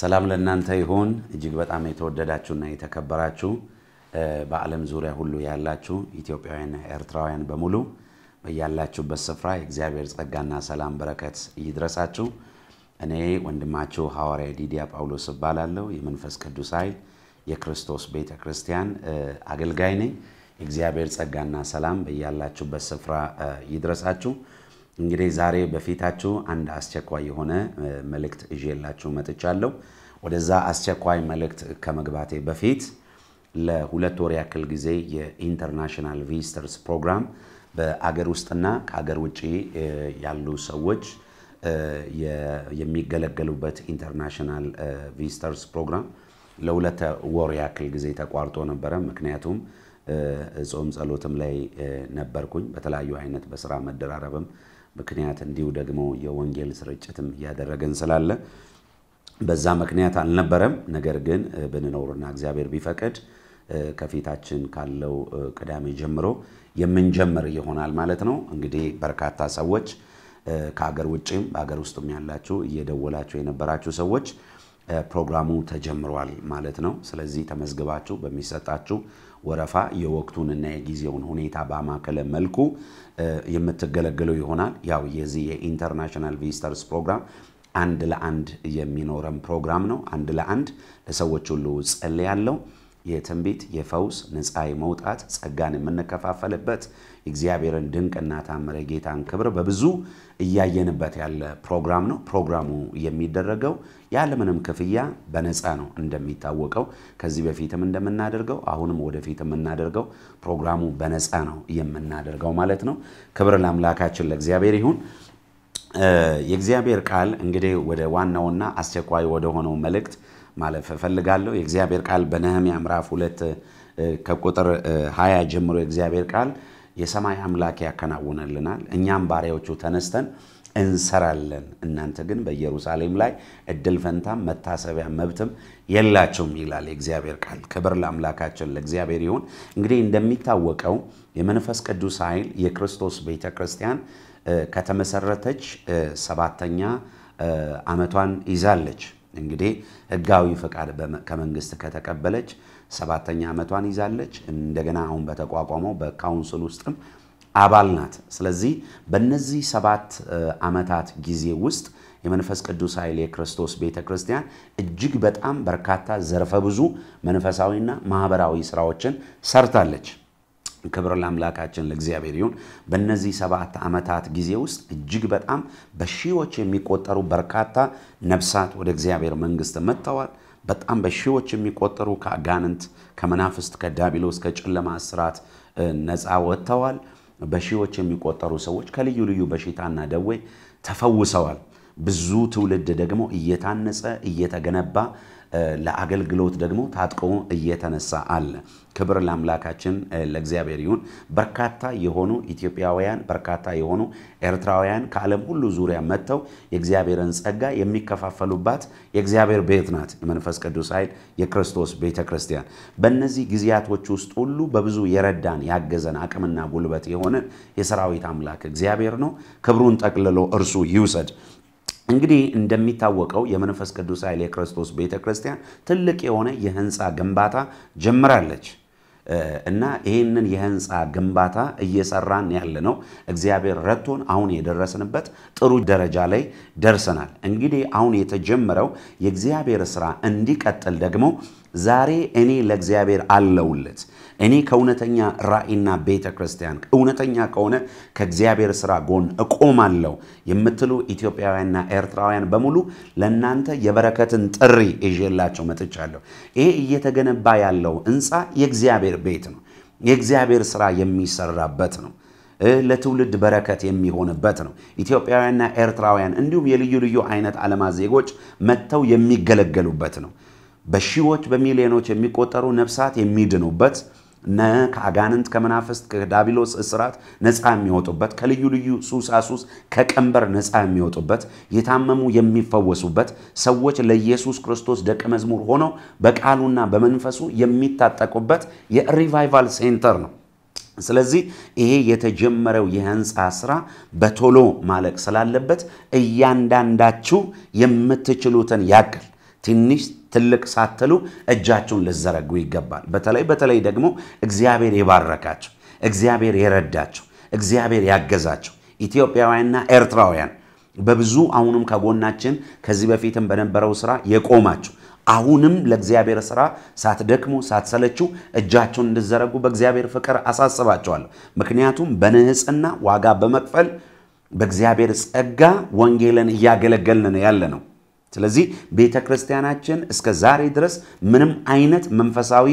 ሰላም ለእናንተ ይሁን። እጅግ በጣም የተወደዳችሁና የተከበራችሁ በዓለም ዙሪያ ሁሉ ያላችሁ ኢትዮጵያውያንና ኤርትራውያን በሙሉ በያላችሁበት ስፍራ የእግዚአብሔር ጸጋና ሰላም በረከት ይድረሳችሁ። እኔ ወንድማችሁ ሐዋርያ ዲዲያ ጳውሎስ እባላለሁ። የመንፈስ ቅዱስ ኃይል የክርስቶስ ቤተ ክርስቲያን አገልጋይ ነኝ። የእግዚአብሔር ጸጋና ሰላም በያላችሁበት ስፍራ ይድረሳችሁ። እንግዲህ ዛሬ በፊታችሁ አንድ አስቸኳይ የሆነ መልእክት ይዤላችሁ መጥቻለሁ። ወደዛ አስቸኳይ መልእክት ከመግባቴ በፊት ለሁለት ወር ያክል ጊዜ የኢንተርናሽናል ቪዚተርስ ፕሮግራም በአገር ውስጥና ከአገር ውጭ ያሉ ሰዎች የሚገለገሉበት ኢንተርናሽናል ቪዚተርስ ፕሮግራም ለሁለት ወር ያክል ጊዜ ተቋርጦ ነበረ። ምክንያቱም ጾም ጸሎትም ላይ ነበርኩኝ። በተለያዩ አይነት በስራ መደራረብም ምክንያት እንዲሁ ደግሞ የወንጌል ስርጭትም እያደረገን ስላለ በዛ ምክንያት አልነበረም። ነገር ግን ብንኖርና እግዚአብሔር ቢፈቅድ ከፊታችን ካለው ቅዳሜ ጀምሮ የምንጀምር ይሆናል ማለት ነው። እንግዲህ በርካታ ሰዎች ከሀገር ውጭም በሀገር ውስጥም ያላችሁ እየደወላችሁ የነበራችሁ ሰዎች ፕሮግራሙ ተጀምሯል ማለት ነው። ስለዚህ ተመዝግባችሁ በሚሰጣችሁ ወረፋ የወቅቱንና የጊዜውን ሁኔታ ባማከለ መልኩ የምትገለገለው ይሆናል። ያው የዚህ የኢንተርናሽናል ቪዚተርስ ፕሮግራም አንድ ለአንድ የሚኖረን ፕሮግራም ነው። አንድ ለአንድ ለሰዎች ሁሉ ጸልያለሁ። የትንቢት የፈውስ ነፃ መውጣት ጸጋን የምንከፋፈልበት እግዚአብሔርን ድንቅና ታምረ ጌታን ክብር በብዙ እያየንበት ያለ ፕሮግራም ነው። ፕሮግራሙ የሚደረገው ያለምንም ክፍያ በነፃ ነው። እንደሚታወቀው ከዚህ በፊትም እንደምናደርገው አሁንም ወደፊት የምናደርገው ፕሮግራሙ በነፃ ነው የምናደርገው ማለት ነው። ክብር ለአምላካችን ለእግዚአብሔር ይሁን። የእግዚአብሔር ቃል እንግዲህ ወደ ዋናውና አስቸኳይ ወደሆነው መልእክት ማለፍ እፈልጋለሁ። የእግዚአብሔር ቃል በነህምያ ምዕራፍ ሁለት ከቁጥር ሀያ ጀምሮ የእግዚአብሔር ቃል የሰማይ አምላክ ያከናውንልናል፣ እኛም ባሪያዎቹ ተነስተን እንሰራለን፣ እናንተ ግን በኢየሩሳሌም ላይ እድል ፈንታም መታሰቢያ መብትም የላቸውም ይላል የእግዚአብሔር ቃል። ክብር ለአምላካችን ለእግዚአብሔር ይሁን። እንግዲህ እንደሚታወቀው የመንፈስ ቅዱስ ኃይል የክርስቶስ ቤተ ክርስቲያን ከተመሰረተች ሰባተኛ ዓመቷን ይዛለች። እንግዲህ ሕጋዊ ፈቃድ ከመንግስት ከተቀበለች ሰባተኛ ዓመቷን ይዛለች። እንደገና አሁን በተቋቋመው በካውንስል ውስጥም አባል ናት። ስለዚህ በእነዚህ ሰባት ዓመታት ጊዜ ውስጥ የመንፈስ ቅዱስ ኃይል የክርስቶስ ቤተ ክርስቲያን እጅግ በጣም በርካታ ዘርፈ ብዙ መንፈሳዊና ማህበራዊ ስራዎችን ሰርታለች። ክብር ለአምላካችን ለእግዚአብሔር ይሁን። በእነዚህ ሰባት ዓመታት ጊዜ ውስጥ እጅግ በጣም በሺዎች የሚቆጠሩ በርካታ ነፍሳት ወደ እግዚአብሔር መንግስት መጥተዋል። በጣም በሺዎች የሚቆጠሩ ከአጋንንት፣ ከመናፍስት፣ ከዳቢሎስ፣ ከጨለማ ስርዓት ነፃ ወጥተዋል። በሺዎች የሚቆጠሩ ሰዎች ከልዩ ልዩ በሽታና ደዌ ተፈውሰዋል። ብዙ ትውልድ ደግሞ እየታነጸ እየተገነባ ለአገልግሎት ደግሞ ታጥቆ እየተነሳ አለ። ክብር ለአምላካችን ለእግዚአብሔር ይሁን። በርካታ የሆኑ ኢትዮጵያውያን፣ በርካታ የሆኑ ኤርትራውያን ከዓለም ሁሉ ዙሪያ መጥተው የእግዚአብሔርን ጸጋ የሚከፋፈሉባት የእግዚአብሔር ቤት ናት፣ የመንፈስ ቅዱስ ኃይል የክርስቶስ ቤተ ክርስቲያን። በእነዚህ ጊዜያቶች ውስጥ ሁሉ በብዙ የረዳን ያገዘን፣ አቅምና ጉልበት የሆነ የሰራዊት አምላክ እግዚአብሔር ነው። ክብሩን ጠቅልሎ እርሱ ይውሰድ። እንግዲህ እንደሚታወቀው የመንፈስ ቅዱስ ኃይል የክርስቶስ ቤተ ክርስቲያን ትልቅ የሆነ የህንፃ ግንባታ ጀምራለች እና ይህንን የህንፃ ግንባታ እየሰራን ያለ ነው። እግዚአብሔር ረቶን አሁን የደረስንበት ጥሩ ደረጃ ላይ ደርሰናል። እንግዲህ አሁን የተጀመረው የእግዚአብሔር ስራ እንዲቀጥል ደግሞ ዛሬ እኔ ለእግዚአብሔር አለውለት። እኔ ከእውነተኛ ራእይና ቤተ ክርስቲያን እውነተኛ ከሆነ ከእግዚአብሔር ስራ ጎን እቆማለሁ የምትሉ ኢትዮጵያውያንና ኤርትራውያን በሙሉ ለእናንተ የበረከትን ጥሪ ይዤላቸው መጥቻለሁ። ይሄ እየተገነባ ያለው ህንፃ የእግዚአብሔር ቤት ነው። የእግዚአብሔር ስራ የሚሰራበት ነው። ለትውልድ በረከት የሚሆንበት ነው። ኢትዮጵያውያንና ኤርትራውያን እንዲሁም የልዩ ልዩ አይነት አለማት ዜጎች መጥተው የሚገለገሉበት ነው። በሺዎች በሚሊዮኖች የሚቆጠሩ ነፍሳት የሚድኑበት ከአጋንንት ከመናፍስት ከዳቢሎስ እስራት ነፃ የሚወጡበት ከልዩ ልዩ ሱሳሱስ ከቀንበር ነፃ የሚወጡበት የታመሙ የሚፈወሱበት ሰዎች ለኢየሱስ ክርስቶስ ደቀ መዝሙር ሆነው በቃሉና በመንፈሱ የሚታጠቁበት የሪቫይቫል ሴንተር ነው። ስለዚህ ይሄ የተጀመረው የህንፃ ስራ በቶሎ ማለቅ ስላለበት እያንዳንዳችሁ የምትችሉትን ያክል ትንሽ ትልቅ ሳትሉ እጃቸውን ልዘረጉ ይገባል። በተለይ በተለይ ደግሞ እግዚአብሔር የባረካቸው፣ እግዚአብሔር የረዳቸው፣ እግዚአብሔር ያገዛቸው ኢትዮጵያውያንና ኤርትራውያን በብዙ አሁንም ከጎናችን ከዚህ በፊትም በነበረው ስራ የቆማችሁ አሁንም ለእግዚአብሔር ስራ ሳትደክሙ ሳትሰለችው እጃቸውን እንድዘረጉ በእግዚአብሔር ፍቅር አሳስባቸዋለሁ። ምክንያቱም በንሕፅና ዋጋ በመክፈል በእግዚአብሔር ጸጋ ወንጌልን እያገለገልን ያለ ነው። ስለዚህ ቤተ ክርስቲያናችን እስከ ዛሬ ድረስ ምንም አይነት መንፈሳዊ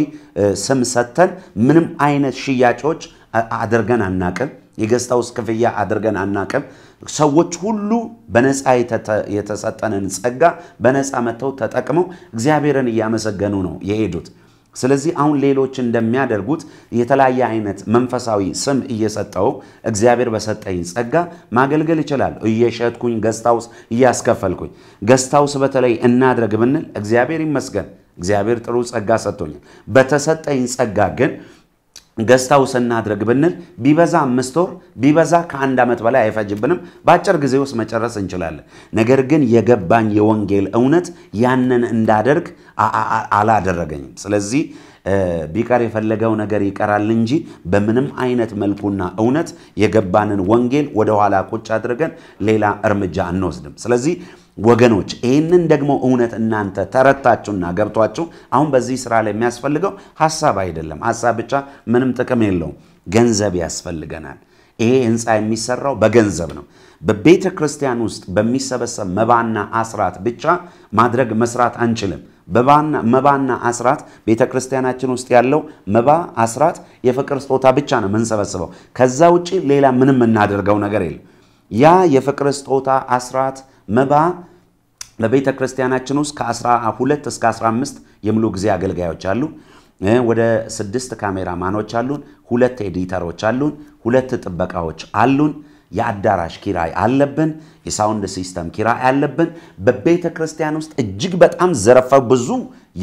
ስም ሰጥተን ምንም አይነት ሽያጮች አድርገን አናቅም። የገስት ሃውስ ክፍያ አድርገን አናቅም። ሰዎች ሁሉ በነፃ የተሰጠንን ጸጋ በነፃ መጥተው ተጠቅመው እግዚአብሔርን እያመሰገኑ ነው የሄዱት። ስለዚህ አሁን ሌሎች እንደሚያደርጉት የተለያየ አይነት መንፈሳዊ ስም እየሰጠው እግዚአብሔር በሰጠኝ ጸጋ ማገልገል ይችላል። እየሸጥኩኝ ገስታውስ እያስከፈልኩኝ፣ ገስታውስ በተለይ እናድረግ ብንል እግዚአብሔር ይመስገን፣ እግዚአብሔር ጥሩ ጸጋ ሰጥቶኛል። በተሰጠኝ ጸጋ ግን ገዝታ ውሰና አድረግ ብንል ቢበዛ አምስት ወር ቢበዛ ከአንድ ዓመት በላይ አይፈጅብንም። በአጭር ጊዜ ውስጥ መጨረስ እንችላለን። ነገር ግን የገባኝ የወንጌል እውነት ያንን እንዳደርግ አላደረገኝም። ስለዚህ ቢቀር የፈለገው ነገር ይቀራል እንጂ በምንም አይነት መልኩና እውነት የገባንን ወንጌል ወደኋላ ቁጭ አድርገን ሌላ እርምጃ አንወስድም። ስለዚህ ወገኖች ይህንን ደግሞ እውነት እናንተ ተረታችሁና ገብቷችሁ አሁን በዚህ ስራ ላይ የሚያስፈልገው ሀሳብ አይደለም። ሀሳብ ብቻ ምንም ጥቅም የለውም። ገንዘብ ያስፈልገናል። ይሄ ህንፃ የሚሰራው በገንዘብ ነው። በቤተ ክርስቲያን ውስጥ በሚሰበሰብ መባና አስራት ብቻ ማድረግ መስራት አንችልም። መባና አስራት ቤተ ክርስቲያናችን ውስጥ ያለው መባ አስራት የፍቅር ስጦታ ብቻ ነው የምንሰበስበው። ከዛ ውጭ ሌላ ምንም የምናደርገው ነገር የለም። ያ የፍቅር ስጦታ አስራት መባ በቤተ ክርስቲያናችን ውስጥ ከ12 እስከ 15 የሙሉ ጊዜ አገልጋዮች አሉ። ወደ ስድስት ካሜራማኖች አሉን፣ ሁለት ኤዲተሮች አሉን፣ ሁለት ጥበቃዎች አሉን። የአዳራሽ ኪራይ አለብን። የሳውንድ ሲስተም ኪራይ አለብን። በቤተ ክርስቲያን ውስጥ እጅግ በጣም ዘርፈ ብዙ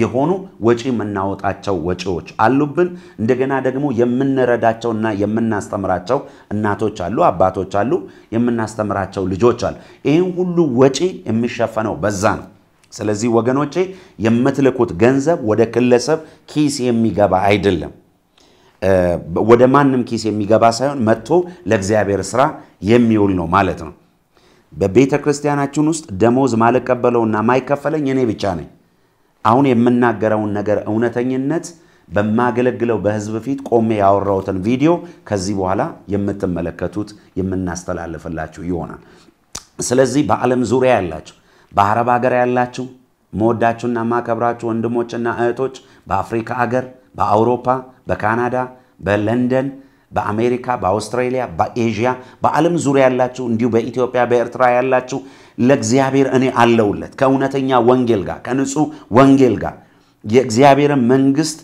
የሆኑ ወጪ የምናወጣቸው ወጪዎች አሉብን። እንደገና ደግሞ የምንረዳቸውና የምናስተምራቸው እናቶች አሉ፣ አባቶች አሉ፣ የምናስተምራቸው ልጆች አሉ። ይህን ሁሉ ወጪ የሚሸፈነው በዛ ነው። ስለዚህ ወገኖቼ የምትልኩት ገንዘብ ወደ ግለሰብ ኪስ የሚገባ አይደለም። ወደ ማንም ኪስ የሚገባ ሳይሆን መጥቶ ለእግዚአብሔር ስራ የሚውል ነው ማለት ነው። በቤተ ክርስቲያናችን ውስጥ ደሞዝ ማልቀበለውና ማይከፈለኝ እኔ ብቻ ነኝ። አሁን የምናገረውን ነገር እውነተኝነት በማገለግለው በህዝብ ፊት ቆሜ ያወራሁትን ቪዲዮ ከዚህ በኋላ የምትመለከቱት የምናስተላልፍላችሁ ይሆናል። ስለዚህ በዓለም ዙሪያ ያላችሁ፣ በአረብ ሀገር ያላችሁ መወዳችሁና ማከብራችሁ ወንድሞችና እህቶች በአፍሪካ ሀገር፣ በአውሮፓ፣ በካናዳ፣ በለንደን በአሜሪካ፣ በአውስትራሊያ፣ በኤዥያ፣ በዓለም ዙሪያ ያላችሁ እንዲሁ በኢትዮጵያ፣ በኤርትራ ያላችሁ ለእግዚአብሔር እኔ አለውለት ከእውነተኛ ወንጌል ጋር ከንጹህ ወንጌል ጋር የእግዚአብሔርን መንግስት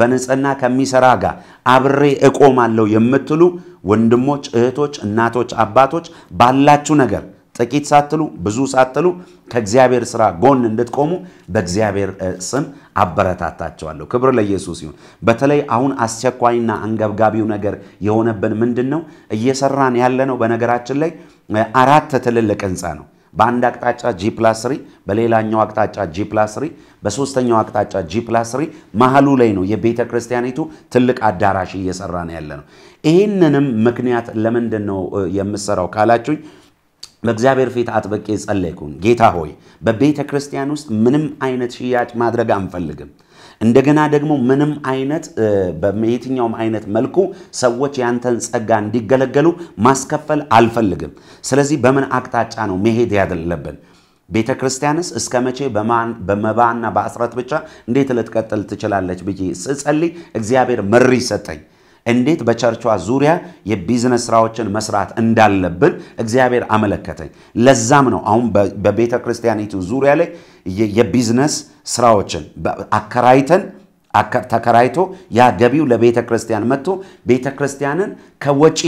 በንጽህና ከሚሰራ ጋር አብሬ እቆማለሁ የምትሉ ወንድሞች፣ እህቶች፣ እናቶች፣ አባቶች ባላችሁ ነገር ጥቂት ሳትሉ ብዙ ሳትሉ ከእግዚአብሔር ስራ ጎን እንድትቆሙ በእግዚአብሔር ስም አበረታታቸዋለሁ። ክብር ለኢየሱስ ይሁን። በተለይ አሁን አስቸኳይና አንገብጋቢው ነገር የሆነብን ምንድን ነው? እየሰራን ያለነው በነገራችን ላይ አራት ትልልቅ ህንፃ ነው። በአንድ አቅጣጫ ጂ ፕላስ ስሪ፣ በሌላኛው አቅጣጫ ጂ ፕላስ ስሪ፣ በሶስተኛው አቅጣጫ ጂ ፕላስ ስሪ፣ መሀሉ ላይ ነው የቤተ ክርስቲያኒቱ ትልቅ አዳራሽ እየሰራ ነው ያለ ነው። ይህንንም ምክንያት ለምንድን ነው የምሰራው ካላችሁኝ በእግዚአብሔር ፊት አጥብቄ ጸለይኩኝ። ጌታ ሆይ በቤተ ክርስቲያን ውስጥ ምንም አይነት ሽያጭ ማድረግ አንፈልግም። እንደገና ደግሞ ምንም አይነት በየትኛውም አይነት መልኩ ሰዎች ያንተን ጸጋ እንዲገለገሉ ማስከፈል አልፈልግም። ስለዚህ በምን አቅጣጫ ነው መሄድ ያለብን? ቤተ ክርስቲያንስ እስከ መቼ በመባና በአስራት ብቻ እንዴት ልትቀጥል ትችላለች ብዬ ስጸልይ እግዚአብሔር መሪ ሰጠኝ። እንዴት በቸርቿ ዙሪያ የቢዝነስ ስራዎችን መስራት እንዳለብን እግዚአብሔር አመለከተኝ። ለዛም ነው አሁን በቤተ ክርስቲያኒቱ ዙሪያ ላይ የቢዝነስ ስራዎችን አከራይተን ተከራይቶ ያ ገቢው ለቤተ ክርስቲያን መጥቶ ቤተ ክርስቲያንን ከወጪ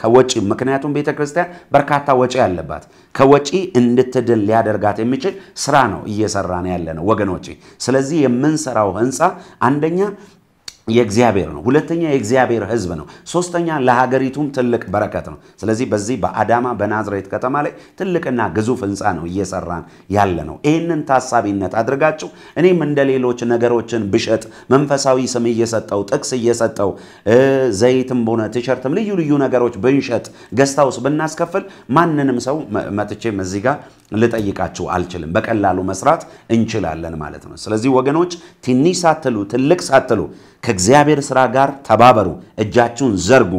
ከወጪ ምክንያቱም ቤተ ክርስቲያን በርካታ ወጪ ያለባት ከወጪ እንድትድን ሊያደርጋት የሚችል ስራ ነው እየሰራን ያለ ነው ወገኖቼ። ስለዚህ የምንሰራው ህንፃ አንደኛ የእግዚአብሔር ነው። ሁለተኛ የእግዚአብሔር ሕዝብ ነው። ሶስተኛ ለሀገሪቱም ትልቅ በረከት ነው። ስለዚህ በዚህ በአዳማ በናዝሬት ከተማ ላይ ትልቅና ግዙፍ ህንፃ ነው እየሰራን ያለ ነው። ይህንን ታሳቢነት አድርጋችሁ እኔም እንደ ሌሎች ነገሮችን ብሸጥ መንፈሳዊ ስም እየሰጠው ጥቅስ እየሰጠው ዘይትም ሆነ ቲሸርትም ልዩ ልዩ ነገሮች ብንሸጥ ገዝታውስ ብናስከፍል ማንንም ሰው መጥቼም እዚህ ጋር ልጠይቃችሁ አልችልም። በቀላሉ መስራት እንችላለን ማለት ነው። ስለዚህ ወገኖች ትንሽ ሳትሉ ትልቅ ሳትሉ ከእግዚአብሔር ስራ ጋር ተባበሩ፣ እጃችሁን ዘርጉ።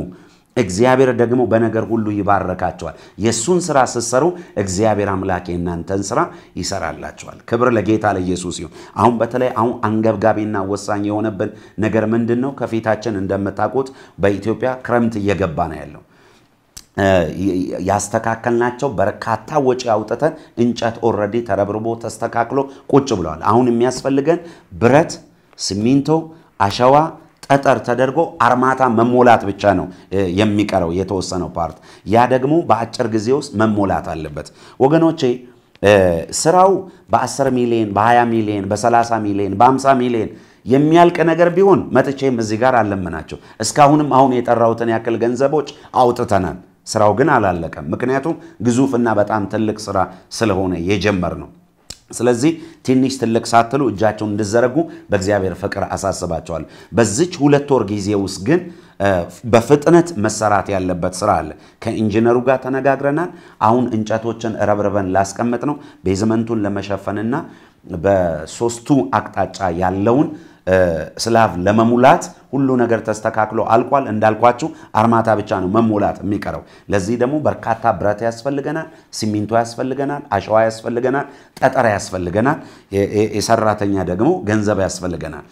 እግዚአብሔር ደግሞ በነገር ሁሉ ይባረካቸዋል። የእሱን ስራ ስትሰሩ እግዚአብሔር አምላክ የእናንተን ስራ ይሰራላቸዋል። ክብር ለጌታ ለኢየሱስ ይሁን። አሁን በተለይ አሁን አንገብጋቢና ወሳኝ የሆነብን ነገር ምንድን ነው? ከፊታችን እንደምታውቁት በኢትዮጵያ ክረምት እየገባ ነው ያለው ያስተካከልናቸው በርካታ ወጪ አውጥተን እንጨት ኦልሬዲ ተረብርቦ ተስተካክሎ ቁጭ ብለዋል። አሁን የሚያስፈልገን ብረት፣ ሲሚንቶ፣ አሸዋ ጠጠር ተደርጎ አርማታ መሞላት ብቻ ነው የሚቀረው የተወሰነው ፓርት። ያ ደግሞ በአጭር ጊዜ ውስጥ መሞላት አለበት ወገኖቼ። ስራው በ10 ሚሊዮን፣ በ20 ሚሊዮን፣ በ30 ሚሊዮን፣ በ50 ሚሊዮን የሚያልቅ ነገር ቢሆን መጥቼም እዚህ ጋር አለምናቸው። እስካሁንም አሁን የጠራሁትን ያክል ገንዘቦች አውጥተናል። ስራው ግን አላለቀም። ምክንያቱም ግዙፍና በጣም ትልቅ ስራ ስለሆነ የጀመር ነው። ስለዚህ ትንሽ ትልቅ ሳትሉ እጃቸውን እንድዘረጉ በእግዚአብሔር ፍቅር አሳስባቸዋል። በዚች ሁለት ወር ጊዜ ውስጥ ግን በፍጥነት መሰራት ያለበት ስራ አለ። ከኢንጂነሩ ጋር ተነጋግረናል። አሁን እንጨቶችን ረብርበን ላስቀምጥ ነው ቤዝመንቱን ለመሸፈንና በሶስቱ አቅጣጫ ያለውን ስላቭ ለመሙላት ሁሉ ነገር ተስተካክሎ አልቋል። እንዳልኳችሁ አርማታ ብቻ ነው መሙላት የሚቀረው። ለዚህ ደግሞ በርካታ ብረት ያስፈልገናል፣ ሲሚንቶ ያስፈልገናል፣ አሸዋ ያስፈልገናል፣ ጠጠር ያስፈልገናል፣ የሰራተኛ ደግሞ ገንዘብ ያስፈልገናል።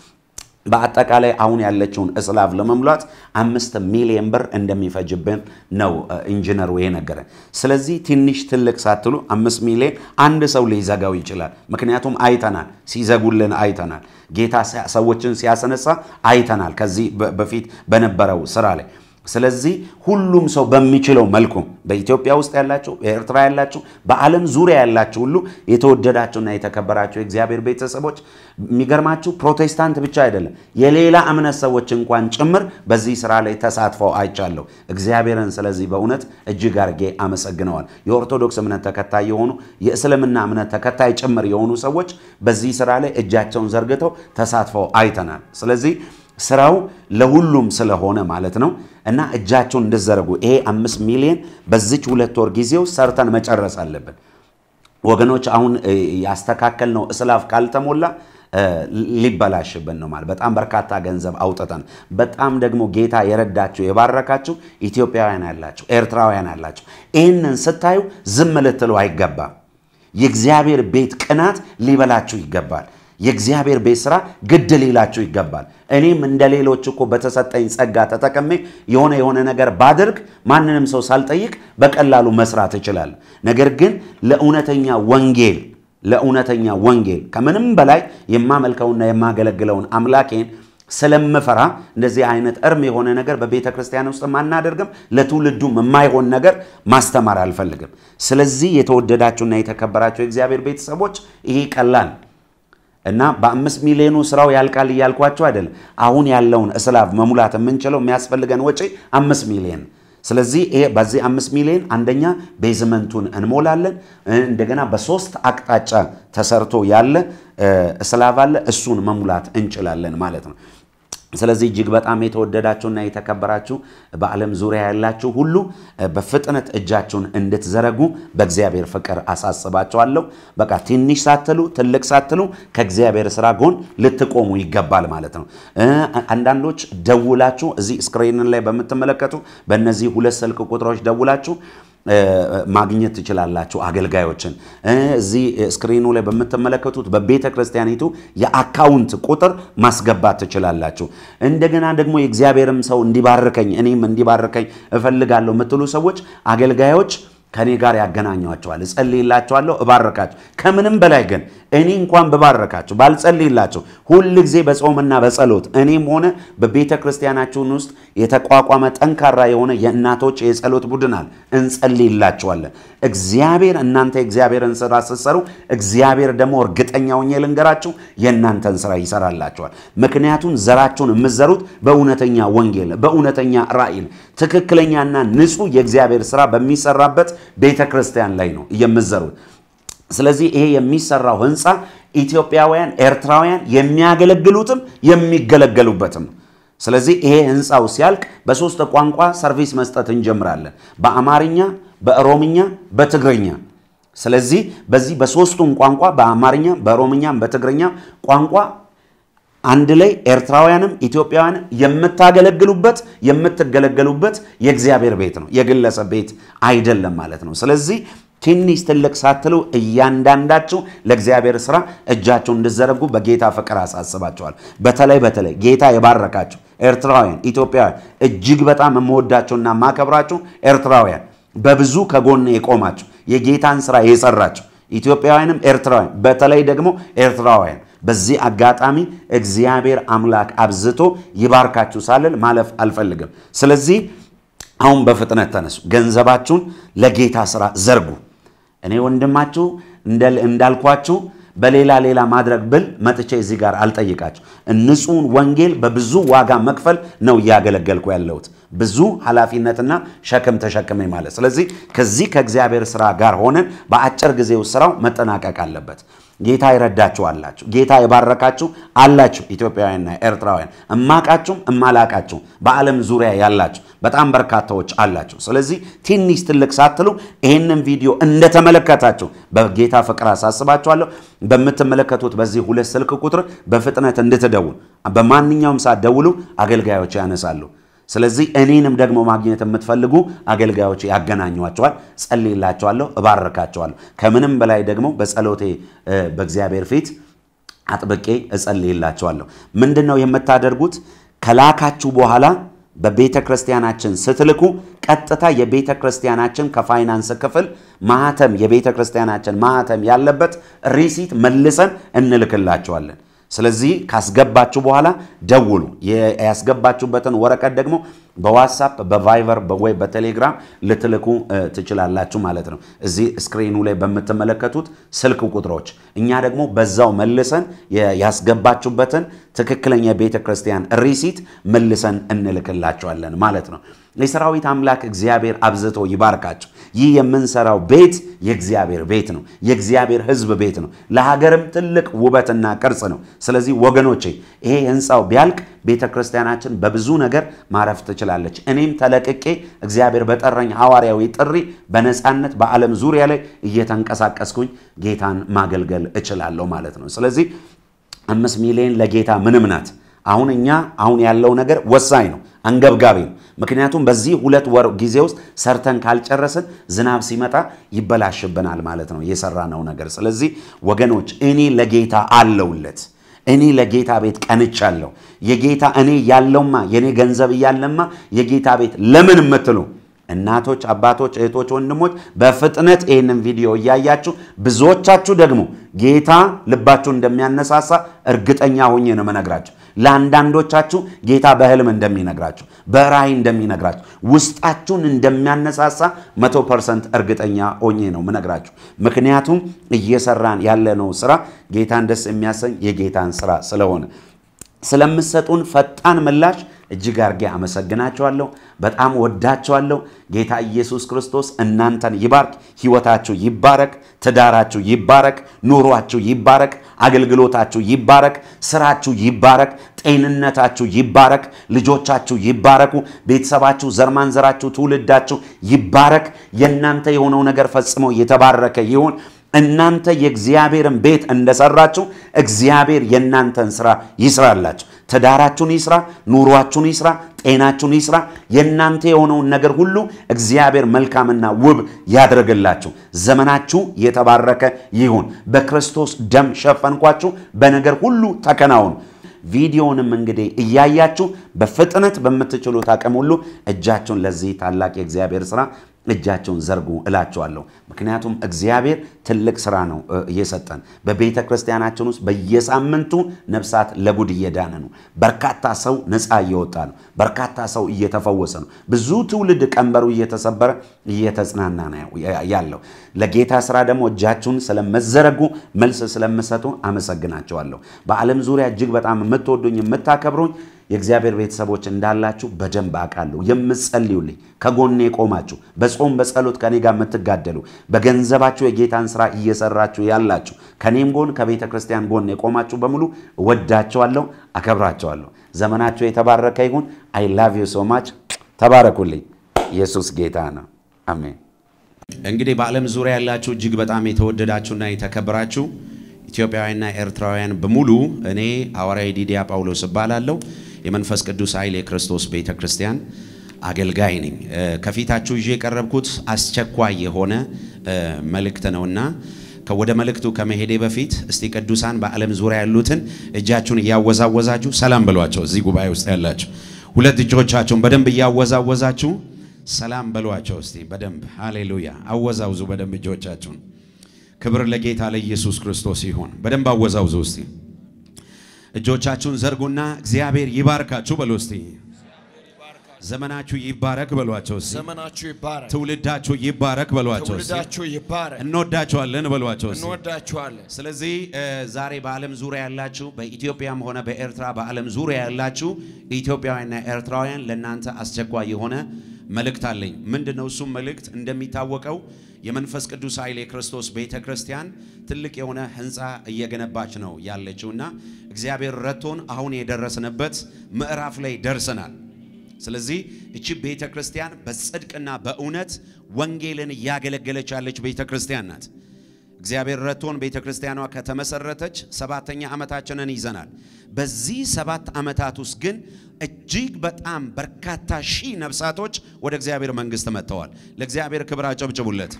በአጠቃላይ አሁን ያለችውን እስላቭ ለመሙላት አምስት ሚሊዮን ብር እንደሚፈጅብን ነው ኢንጂነሩ የነገረን። ስለዚህ ትንሽ ትልቅ ሳትሉ አምስት ሚሊየን አንድ ሰው ሊዘጋው ይችላል። ምክንያቱም አይተናል፣ ሲዘጉልን አይተናል። ጌታ ሰዎችን ሲያስነሳ አይተናል። ከዚህ በፊት በነበረው ስራ ላይ ስለዚህ ሁሉም ሰው በሚችለው መልኩ በኢትዮጵያ ውስጥ ያላችሁ፣ በኤርትራ ያላችሁ፣ በዓለም ዙሪያ ያላችሁ ሁሉ የተወደዳችሁና የተከበራችሁ የእግዚአብሔር ቤተሰቦች የሚገርማችሁ ፕሮቴስታንት ብቻ አይደለም የሌላ እምነት ሰዎች እንኳን ጭምር በዚህ ስራ ላይ ተሳትፈው አይቻለሁ። እግዚአብሔርን ስለዚህ በእውነት እጅግ አርጌ አመሰግነዋል። የኦርቶዶክስ እምነት ተከታይ የሆኑ የእስልምና እምነት ተከታይ ጭምር የሆኑ ሰዎች በዚህ ስራ ላይ እጃቸውን ዘርግተው ተሳትፈው አይተናል። ስለዚህ ስራው ለሁሉም ስለሆነ ማለት ነው። እና እጃቸውን እንድዘረጉ ይሄ አምስት ሚሊዮን በዚች ሁለት ወር ጊዜው ሰርተን መጨረስ አለብን ወገኖች። አሁን ያስተካከል ነው እስላፍ ካልተሞላ ሊበላሽብን ነው ማለት በጣም በርካታ ገንዘብ አውጥተን በጣም ደግሞ ጌታ የረዳችሁ የባረካችሁ ኢትዮጵያውያን ያላችሁ ኤርትራውያን ያላችሁ ይህንን ስታዩ ዝም ልትሉ አይገባም። የእግዚአብሔር ቤት ቅናት ሊበላችሁ ይገባል። የእግዚአብሔር ቤት ስራ ግድ ሊላችሁ ይገባል። እኔም እንደ ሌሎች እኮ በተሰጠኝ ጸጋ ተጠቅሜ የሆነ የሆነ ነገር ባድርግ ማንንም ሰው ሳልጠይቅ በቀላሉ መስራት እችላለሁ። ነገር ግን ለእውነተኛ ወንጌል ለእውነተኛ ወንጌል ከምንም በላይ የማመልከውና የማገለግለውን አምላኬን ስለምፈራ እንደዚህ አይነት እርም የሆነ ነገር በቤተ ክርስቲያን ውስጥ አናደርግም። ለትውልዱም የማይሆን ነገር ማስተማር አልፈልግም። ስለዚህ የተወደዳችሁና የተከበራችሁ የእግዚአብሔር ቤተሰቦች ይሄ ቀላል እና በአምስት ሚሊዮኑ ስራው ያልቃል እያልኳቸው አይደለም። አሁን ያለውን እስላብ መሙላት የምንችለው የሚያስፈልገን ወጪ አምስት ሚሊዮን ስለዚህ ይሄ በዚህ አምስት ሚሊዮን አንደኛ ቤዝመንቱን እንሞላለን። እንደገና በሶስት አቅጣጫ ተሰርቶ ያለ እስላብ አለ፣ እሱን መሙላት እንችላለን ማለት ነው። ስለዚህ እጅግ በጣም የተወደዳችሁና የተከበራችሁ በዓለም ዙሪያ ያላችሁ ሁሉ በፍጥነት እጃችሁን እንድትዘረጉ በእግዚአብሔር ፍቅር አሳስባችኋለሁ። በቃ ትንሽ ሳትሉ ትልቅ ሳትሉ ከእግዚአብሔር ስራ ጎን ልትቆሙ ይገባል ማለት ነው። አንዳንዶች ደውላችሁ እዚህ ስክሪን ላይ በምትመለከቱ በእነዚህ ሁለት ስልክ ቁጥሮች ደውላችሁ ማግኘት ትችላላችሁ። አገልጋዮችን እዚህ ስክሪኑ ላይ በምትመለከቱት በቤተ ክርስቲያኒቱ የአካውንት ቁጥር ማስገባት ትችላላችሁ። እንደገና ደግሞ የእግዚአብሔርም ሰው እንዲባርከኝ እኔም እንዲባርከኝ እፈልጋለሁ የምትሉ ሰዎች አገልጋዮች ከኔ ጋር ያገናኟቸዋል። እጸልይላቸዋለሁ፣ እባረካቸው። ከምንም በላይ ግን እኔ እንኳን ብባረካቸው ባልጸልይላቸው፣ ሁል ጊዜ በጾምና በጸሎት እኔም ሆነ በቤተ ክርስቲያናችሁን ውስጥ የተቋቋመ ጠንካራ የሆነ የእናቶች የጸሎት ቡድን አለ። እንጸልይላቸዋለን። እግዚአብሔር እናንተ የእግዚአብሔርን ስራ ስትሰሩ፣ እግዚአብሔር ደግሞ እርግጠኛ ሆኜ ልንገራችሁ የእናንተን ስራ ይሰራላቸዋል። ምክንያቱም ዘራችሁን የምዘሩት በእውነተኛ ወንጌል፣ በእውነተኛ ራእይ፣ ትክክለኛና ንጹህ የእግዚአብሔር ስራ በሚሰራበት ቤተ ክርስቲያን ላይ ነው እየምዘሩት። ስለዚህ ይሄ የሚሰራው ህንፃ ኢትዮጵያውያን፣ ኤርትራውያን የሚያገለግሉትም የሚገለገሉበትም ነው። ስለዚህ ይሄ ህንፃው ሲያልቅ በሶስት ቋንቋ ሰርቪስ መስጠት እንጀምራለን፣ በአማርኛ፣ በኦሮምኛ፣ በትግርኛ። ስለዚህ በዚህ በሶስቱም ቋንቋ በአማርኛ፣ በኦሮምኛ፣ በትግርኛ ቋንቋ አንድ ላይ ኤርትራውያንም ኢትዮጵያውያንም የምታገለግሉበት የምትገለገሉበት የእግዚአብሔር ቤት ነው፣ የግለሰብ ቤት አይደለም ማለት ነው። ስለዚህ ትንሽ ትልቅ ሳትሉ እያንዳንዳችሁ ለእግዚአብሔር ስራ እጃቸው እንድዘረጉ በጌታ ፍቅር አሳስባቸዋል። በተለይ በተለይ ጌታ የባረካችሁ ኤርትራውያን፣ ኢትዮጵያውያን እጅግ በጣም የምወዳቸውና ማከብራችሁ ኤርትራውያን በብዙ ከጎን የቆማችሁ የጌታን ስራ የሰራችሁ ኢትዮጵያውያንም ኤርትራውያን በተለይ ደግሞ ኤርትራውያን በዚህ አጋጣሚ እግዚአብሔር አምላክ አብዝቶ ይባርካችሁ ሳልል ማለፍ አልፈልግም። ስለዚህ አሁን በፍጥነት ተነሱ፣ ገንዘባችሁን ለጌታ ስራ ዘርጉ። እኔ ወንድማችሁ እንዳልኳችሁ በሌላ ሌላ ማድረግ ብል መጥቼ እዚህ ጋር አልጠይቃችሁ። ንጹሕን ወንጌል በብዙ ዋጋ መክፈል ነው እያገለገልኩ ያለሁት ብዙ ኃላፊነትና ሸክም ተሸክሜ ማለት። ስለዚህ ከዚህ ከእግዚአብሔር ስራ ጋር ሆነን በአጭር ጊዜው ስራው መጠናቀቅ አለበት። ጌታ ይረዳችሁ አላችሁ። ጌታ የባረካችሁ አላችሁ። ኢትዮጵያውያንና ኤርትራውያን እማቃችሁም እማላቃችሁም በዓለም ዙሪያ ያላችሁ በጣም በርካታዎች አላችሁ። ስለዚህ ትንሽ ትልቅ ሳትሉ ይህንን ቪዲዮ እንደተመለከታችሁ በጌታ ፍቅር አሳስባችኋለሁ። በምትመለከቱት በዚህ ሁለት ስልክ ቁጥር በፍጥነት እንድትደውሉ በማንኛውም ሳትደውሉ አገልጋዮች ያነሳሉ። ስለዚህ እኔንም ደግሞ ማግኘት የምትፈልጉ አገልጋዮች ያገናኟቸዋል፣ ጸልይላቸዋለሁ፣ እባርካቸዋለሁ። ከምንም በላይ ደግሞ በጸሎቴ በእግዚአብሔር ፊት አጥብቄ እጸልይላቸዋለሁ። ምንድን ነው የምታደርጉት? ከላካችሁ በኋላ በቤተ ክርስቲያናችን ስትልኩ ቀጥታ የቤተ ክርስቲያናችን ከፋይናንስ ክፍል ማህተም የቤተ ክርስቲያናችን ማህተም ያለበት ሪሲት መልሰን እንልክላቸዋለን። ስለዚህ ካስገባችሁ በኋላ ደውሉ። ያስገባችሁበትን ወረቀት ደግሞ በዋትሳፕ በቫይቨር ወይ በቴሌግራም ልትልኩ ትችላላችሁ ማለት ነው። እዚህ ስክሪኑ ላይ በምትመለከቱት ስልክ ቁጥሮች እኛ ደግሞ በዛው መልሰን ያስገባችሁበትን ትክክለኛ የቤተ ክርስቲያን ሪሲት መልሰን እንልክላችኋለን ማለት ነው። የሰራዊት አምላክ እግዚአብሔር አብዝቶ ይባርካችሁ። ይህ የምንሰራው ቤት የእግዚአብሔር ቤት ነው፣ የእግዚአብሔር ሕዝብ ቤት ነው። ለሀገርም ትልቅ ውበትና ቅርጽ ነው። ስለዚህ ወገኖቼ ይሄ ህንፃው ቢያልቅ ቤተ ክርስቲያናችን በብዙ ነገር ማረፍ ትችላለች። እኔም ተለቅቄ እግዚአብሔር በጠራኝ ሐዋርያዊ ጥሪ በነፃነት በዓለም ዙሪያ ላይ እየተንቀሳቀስኩኝ ጌታን ማገልገል እችላለሁ ማለት ነው። ስለዚህ አምስት ሚሊዮን ለጌታ ምንም ናት። አሁን እኛ አሁን ያለው ነገር ወሳኝ ነው፣ አንገብጋቢ ነው። ምክንያቱም በዚህ ሁለት ወር ጊዜ ውስጥ ሰርተን ካልጨረስን ዝናብ ሲመጣ ይበላሽብናል ማለት ነው የሰራነው ነገር። ስለዚህ ወገኖች እኔ ለጌታ አለውለት እኔ ለጌታ ቤት ቀንቻለሁ። የጌታ እኔ ያለውማ የእኔ ገንዘብ እያለማ የጌታ ቤት ለምን የምትሉ እናቶች፣ አባቶች፣ እህቶች፣ ወንድሞች በፍጥነት ይህንን ቪዲዮ እያያችሁ ብዙዎቻችሁ ደግሞ ጌታ ልባችሁ እንደሚያነሳሳ እርግጠኛ ሆኜ ነው መነግራችሁ። ለአንዳንዶቻችሁ ጌታ በህልም እንደሚነግራችሁ በራእይ እንደሚነግራችሁ ውስጣችሁን እንደሚያነሳሳ መቶ ፐርሰንት እርግጠኛ ሆኜ ነው ምነግራችሁ። ምክንያቱም እየሰራን ያለነው ስራ ጌታን ደስ የሚያሰኝ የጌታን ስራ ስለሆነ ስለምሰጡን ፈጣን ምላሽ እጅግ አርጌ አመሰግናችኋለሁ። በጣም ወዳችኋለሁ። ጌታ ኢየሱስ ክርስቶስ እናንተን ይባርክ። ሕይወታችሁ ይባረክ፣ ትዳራችሁ ይባረክ፣ ኑሯችሁ ይባረክ፣ አገልግሎታችሁ ይባረክ፣ ስራችሁ ይባረክ፣ ጤንነታችሁ ይባረክ፣ ልጆቻችሁ ይባረኩ፣ ቤተሰባችሁ፣ ዘርማንዘራችሁ፣ ትውልዳችሁ ይባረክ። የእናንተ የሆነው ነገር ፈጽሞ የተባረከ ይሁን። እናንተ የእግዚአብሔርን ቤት እንደሰራችሁ እግዚአብሔር የእናንተን ስራ ይስራላችሁ። ትዳራችሁን ይስራ፣ ኑሯችሁን ይስራ፣ ጤናችሁን ይስራ። የእናንተ የሆነውን ነገር ሁሉ እግዚአብሔር መልካምና ውብ ያድርግላችሁ። ዘመናችሁ የተባረከ ይሁን። በክርስቶስ ደም ሸፈንኳችሁ፣ በነገር ሁሉ ተከናውኑ። ቪዲዮንም እንግዲህ እያያችሁ በፍጥነት በምትችሉት አቅም ሁሉ እጃችሁን ለዚህ ታላቅ የእግዚአብሔር ስራ እጃቸውን ዘርጉ እላቸዋለሁ። ምክንያቱም እግዚአብሔር ትልቅ ስራ ነው እየሰጠን። በቤተ ክርስቲያናችን ውስጥ በየሳምንቱ ነፍሳት ለጉድ እየዳነ ነው። በርካታ ሰው ነፃ እየወጣ ነው። በርካታ ሰው እየተፈወሰ ነው። ብዙ ትውልድ ቀንበሩ እየተሰበረ እየተጽናና ነው ያለው። ለጌታ ስራ ደግሞ እጃችሁን ስለመዘረጉ መልስ ስለምሰጡ አመሰግናቸዋለሁ። በዓለም ዙሪያ እጅግ በጣም የምትወዱኝ የምታከብሩኝ የእግዚአብሔር ቤተሰቦች እንዳላችሁ በደንብ አውቃለሁ። የምትጸልዩልኝ ከጎኔ ቆማችሁ በጾም በጸሎት ከኔ ጋር የምትጋደሉ በገንዘባችሁ የጌታን ስራ እየሰራችሁ ያላችሁ ከኔም ጎን ከቤተ ክርስቲያን ጎን የቆማችሁ በሙሉ እወዳቸዋለሁ፣ አከብራቸዋለሁ። ዘመናቸው የተባረከ ይሁን። አይ ላቭ ዩ ሶ ማች። ተባረኩልኝ። ኢየሱስ ጌታ ነው። አሜን። እንግዲህ በዓለም ዙሪያ ያላችሁ እጅግ በጣም የተወደዳችሁና የተከበራችሁ ኢትዮጵያውያንና ኤርትራውያን በሙሉ እኔ ሐዋርያዊ ዲዲያ ጳውሎስ እባላለሁ። የመንፈስ ቅዱስ ኃይል የክርስቶስ ቤተ ክርስቲያን አገልጋይ ነኝ። ከፊታችሁ ይዤ የቀረብኩት አስቸኳይ የሆነ መልእክት ነውና ወደ መልእክቱ ከመሄዴ በፊት እስቲ ቅዱሳን በዓለም ዙሪያ ያሉትን እጃችሁን እያወዛወዛችሁ ሰላም በሏቸው። እዚህ ጉባኤ ውስጥ ያላችሁ ሁለት እጆቻችሁን በደንብ እያወዛወዛችሁ ሰላም በሏቸው። እስቲ በደንብ ሃሌሉያ፣ አወዛውዙ በደንብ እጆቻችሁን። ክብር ለጌታ ለኢየሱስ ክርስቶስ ይሁን። በደንብ አወዛውዙ እስቲ እጆቻችሁን ዘርጉና እግዚአብሔር ይባርካችሁ በሉ እስቲ። ዘመናችሁ ይባረክ በሏቸው። ዘመናችሁ ይባረክ፣ ትውልዳችሁ ይባረክ በሏቸው። ትውልዳችሁ ይባረክ፣ እንወዳችኋለን በሏቸው። እንወዳችኋለን። ስለዚህ ዛሬ በዓለም ዙሪያ ያላችሁ በኢትዮጵያም ሆነ በኤርትራ በዓለም ዙሪያ ያላችሁ ኢትዮጵያውያንና ኤርትራውያን ለእናንተ አስቸኳይ የሆነ መልእክት አለኝ። ምንድነው እሱም መልእክት? እንደሚታወቀው የመንፈስ ቅዱስ ኃይል የክርስቶስ ቤተ ክርስቲያን ትልቅ የሆነ ህንፃ እየገነባች ነው ያለችው እና እግዚአብሔር ረቶን አሁን የደረስንበት ምዕራፍ ላይ ደርሰናል። ስለዚህ እቺ ቤተ ክርስቲያን በጽድቅና በእውነት ወንጌልን እያገለገለች ያለች ቤተ ክርስቲያን ናት። እግዚአብሔር ረቶን ቤተ ክርስቲያኗ ከተመሰረተች ሰባተኛ ዓመታችንን ይዘናል። በዚህ ሰባት ዓመታት ውስጥ ግን እጅግ በጣም በርካታ ሺህ ነፍሳቶች ወደ እግዚአብሔር መንግስት መጥተዋል። ለእግዚአብሔር ክብር አጨብጭቡለት።